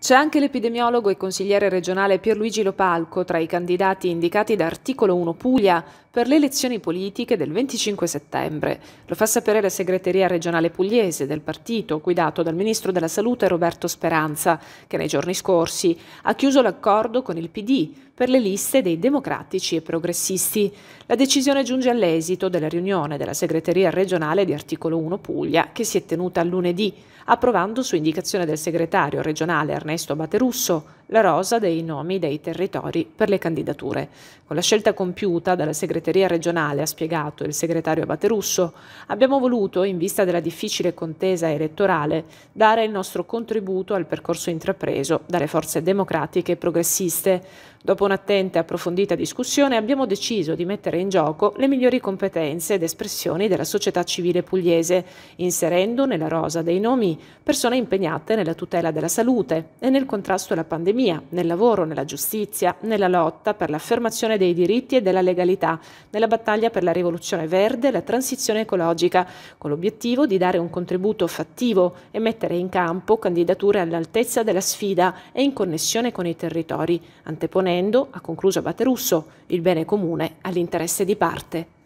C'è anche l'epidemiologo e consigliere regionale Pierluigi Lopalco tra i candidati indicati da Articolo 1 Puglia per le elezioni politiche del 25 settembre. Lo fa sapere la segreteria regionale pugliese del partito, guidato dal ministro della Salute Roberto Speranza, che nei giorni scorsi ha chiuso l'accordo con il PD per le liste dei democratici e progressisti. La decisione giunge all'esito della riunione della segreteria regionale di articolo 1 Puglia, che si è tenuta lunedì, approvando su indicazione del segretario regionale Ernesto Baterusso la rosa dei nomi dei territori per le candidature. Con la scelta compiuta dalla segreteria segreteria regionale, ha spiegato il segretario Abate Russo, abbiamo voluto, in vista della difficile contesa elettorale, dare il nostro contributo al percorso intrapreso dalle forze democratiche e progressiste. Dopo un'attenta e approfondita discussione abbiamo deciso di mettere in gioco le migliori competenze ed espressioni della società civile pugliese, inserendo nella rosa dei nomi persone impegnate nella tutela della salute e nel contrasto alla pandemia, nel lavoro, nella giustizia, nella lotta per l'affermazione dei diritti e della legalità, nella battaglia per la rivoluzione verde e la transizione ecologica, con l'obiettivo di dare un contributo fattivo e mettere in campo candidature all'altezza della sfida e in connessione con i territori, anteponendo, ha concluso Baterusso, il bene comune all'interesse di parte.